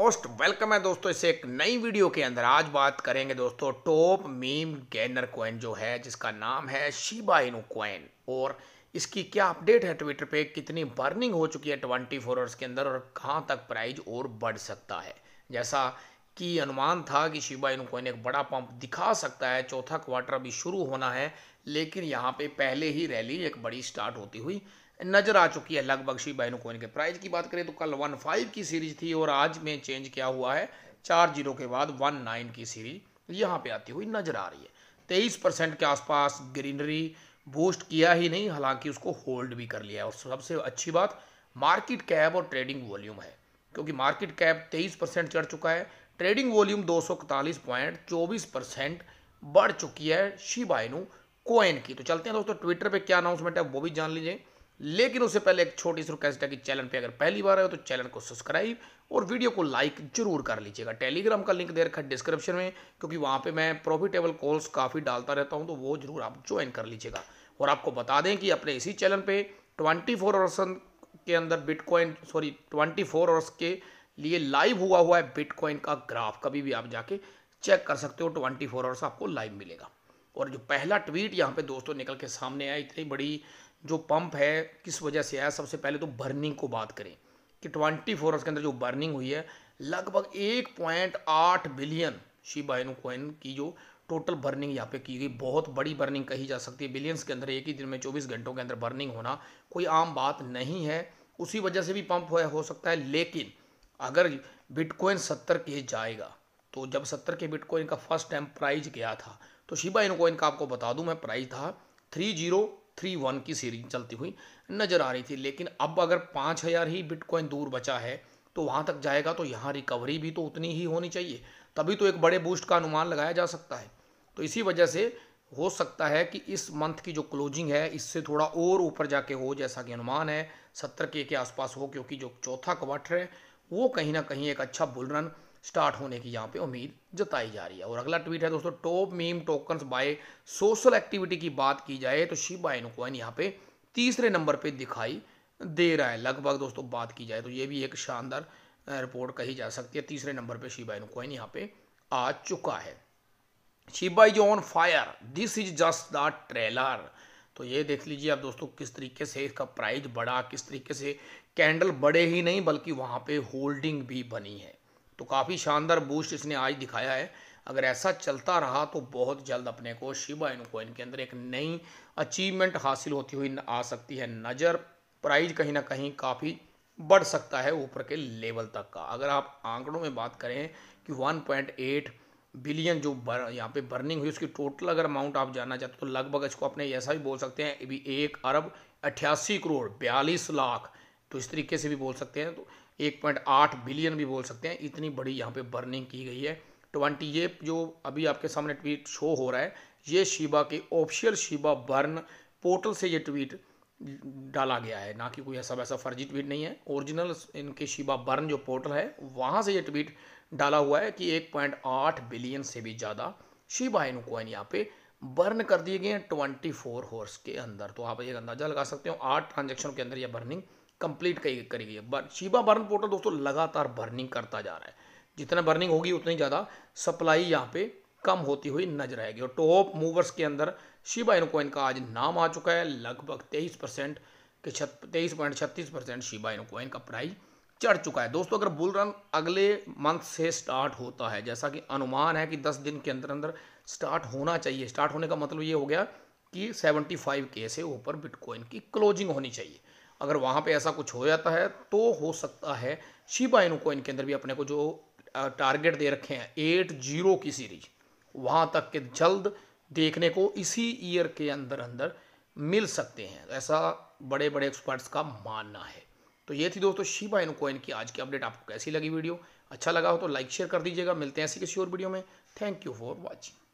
most welcome है दोस्तों इसे एक नई वीडियो के अंदर आज बात करेंगे दोस्तों टॉप मीम गैनर कॉइन जो है जिसका नाम है शिबा इनू कॉइन और इसकी क्या अपडेट है ट्विटर पे कितनी बर्निंग हो चुकी है ट्वेंटी फोर आवर्स के अंदर और कहाँ तक प्राइज और बढ़ सकता है जैसा कि अनुमान था कि शिबा इनू कॉइन एक बड़ा पंप दिखा सकता है चौथा क्वार्टर अभी शुरू होना है लेकिन यहाँ पे पहले ही रैली एक बड़ी स्टार्ट होती हुई नज़र आ चुकी है लगभग शी बाइनो को इनके प्राइज की बात करें तो कल वन फाइव की सीरीज थी और आज में चेंज क्या हुआ है चार जीरो के बाद वन नाइन की सीरीज यहाँ पे आती हुई नज़र आ रही है तेईस परसेंट के आसपास ग्रीनरी बूस्ट किया ही नहीं हालांकि उसको होल्ड भी कर लिया और सबसे अच्छी बात मार्केट कैप और ट्रेडिंग वॉल्यूम है क्योंकि मार्केट कैप तेईस परसेंट चढ़ चुका है ट्रेडिंग वॉल्यूम दो सौ इकतालीस पॉइंट चौबीस परसेंट बढ़ चुकी है शिबाइनू कोइन की तो चलते हैं दोस्तों ट्विटर पे क्या अनाउंसमेंट है वो भी जान लीजिए लेकिन उससे पहले एक छोटी सी रिक्वेस्ट है कि चैनल पे अगर पहली बार आए हो तो चैनल को सब्सक्राइब और वीडियो को लाइक जरूर कर लीजिएगा टेलीग्राम का लिंक दे रखा है डिस्क्रिप्शन में क्योंकि वहाँ पे मैं प्रॉफिटेबल कॉल्स काफ़ी डालता रहता हूँ तो वो जरूर आप ज्वाइन कर लीजिएगा और आपको बता दें कि अपने इसी चैनल पर ट्वेंटी फोर आवर्स के अंदर bitcoin sorry twenty four hours के लिए लाइव हुआ हुआ है बिटकॉइन का ग्राफ कभी भी आप जाके चेक कर सकते हो ट्वेंटी फोर आवर्स आपको लाइव मिलेगा और जो पहला ट्वीट यहाँ पे दोस्तों निकल के सामने आया इतनी बड़ी जो पंप है किस वजह से आया सबसे पहले तो बर्निंग को बात करें कि ट्वेंटी फोर आवर्स के अंदर जो बर्निंग हुई है लगभग एक पॉइंट आठ बिलियन शिबा इनु कॉइन की जो टोटल बर्निंग यहाँ पे की गई बहुत बड़ी बर्निंग कही जा सकती है बिलियंस के अंदर एक ही दिन में चौबीस घंटों के अंदर बर्निंग होना कोई आम बात नहीं है उसी वजह से भी पंप हो, हो सकता है लेकिन अगर बिटकॉइन सत्तर के जाएगा तो जब सत्तर के बिटकॉइन का फर्स्ट टाइम प्राइज गया था तो शिबा इनकॉइन का आपको बता दूं मैं प्राइस था थ्री जीरो थ्री वन की सीरीज चलती हुई नजर आ रही थी लेकिन अब अगर पाँच हज़ार ही बिटकॉइन दूर बचा है तो वहाँ तक जाएगा तो यहाँ रिकवरी भी तो उतनी ही होनी चाहिए तभी तो एक बड़े बूस्ट का अनुमान लगाया जा सकता है तो इसी वजह से हो सकता है कि इस मंथ की जो क्लोजिंग है इससे थोड़ा और ऊपर जाके हो जैसा कि अनुमान है सत्तर के के आसपास हो क्योंकि जो चौथा क्वार्टर है वो कहीं ना कहीं एक अच्छा बुल रन स्टार्ट होने की यहाँ पे उम्मीद जताई जा रही है और अगला ट्वीट है दोस्तों top meme tokens by social activity की बात की जाए तो शिबा इनु कोइन यहाँ पे तीसरे नंबर पे दिखाई दे रहा है लगभग दोस्तों बात की जाए तो ये भी एक शानदार रिपोर्ट कही जा सकती है तीसरे नंबर पर शिबा इनु कोइन यहाँ पे आ चुका है Shiba is on fire this is just the trailer तो ये देख लीजिए आप दोस्तों किस तरीके से इसका प्राइस बढ़ा किस तरीके से कैंडल बढ़े ही नहीं बल्कि वहाँ पे होल्डिंग भी बनी है तो काफ़ी शानदार बूस्ट इसने आज दिखाया है अगर ऐसा चलता रहा तो बहुत जल्द अपने को शिबा इन कोइन के अंदर एक नई अचीवमेंट हासिल होती हुई आ सकती है नज़र प्राइज कहीं ना कहीं काफ़ी बढ़ सकता है ऊपर के लेवल तक का अगर आप आंकड़ों में बात करें कि 1.8 बिलियन जो बर, यहाँ पे बर्निंग हुई उसकी टोटल अगर अमाउंट आप जानना चाहते हो तो लगभग इसको अपने ऐसा भी बोल सकते हैं भी एक अरब अट्ठासी करोड़ बयालीस लाख तो इस तरीके से भी बोल सकते हैं तो 1.8 बिलियन भी बोल सकते हैं इतनी बड़ी यहाँ पे बर्निंग की गई है ट्वेंटी ये जो अभी आपके सामने ट्वीट शो हो रहा है ये शिबा के ऑफिशियल शिबा बर्न पोर्टल से ये ट्वीट डाला गया है ना कि कोई ऐसा वैसा फर्जी ट्वीट नहीं है ओरिजिनल इनके शिबा बर्न जो पोर्टल है वहाँ से ये ट्वीट डाला हुआ है कि 1.8 बिलियन से भी ज़्यादा शिबा इन कोइन यहाँ पे बर्न कर दिए गए हैं ट्वेंटी फोर हॉर्स के अंदर तो आप एक अंदाज़ा लगा सकते हो आठ ट्रांजेक्शन के अंदर यह बर्निंग कंप्लीट करी गई है शिबा बर्न पोर्टल दोस्तों लगातार बर्निंग करता जा रहा है जितना बर्निंग होगी उतनी ज़्यादा सप्लाई यहाँ पे कम होती हुई नजर आएगी और टॉप मूवर्स के अंदर शिबा इनकोइन का आज नाम आ चुका है लगभग तेईस परसेंट के तेईस पॉइंट छत्तीस परसेंट शिबा इनकोइन का प्राइस चढ़ चुका है दोस्तों अगर बुल रन अगले मंथ से स्टार्ट होता है जैसा कि अनुमान है कि दस दिन के अंदर अंदर स्टार्ट होना चाहिए स्टार्ट होने का मतलब ये हो गया कि सेवेंटी फाइव के से ऊपर बिटकॉइन की क्लोजिंग होनी चाहिए अगर वहाँ पे ऐसा कुछ हो जाता है तो हो सकता है शिबा इनु को इनके अंदर भी अपने को जो टारगेट दे रखे हैं एट जीरो की सीरीज वहाँ तक के जल्द देखने को इसी ईयर के अंदर अंदर मिल सकते हैं ऐसा बड़े बड़े एक्सपर्ट्स का मानना है तो ये थी दोस्तों शिबा इनु कोइन की आज की अपडेट आपको कैसी लगी वीडियो अच्छा लगा हो तो लाइक शेयर कर दीजिएगा मिलते हैं ऐसी किसी और वीडियो में थैंक यू फॉर वॉचिंग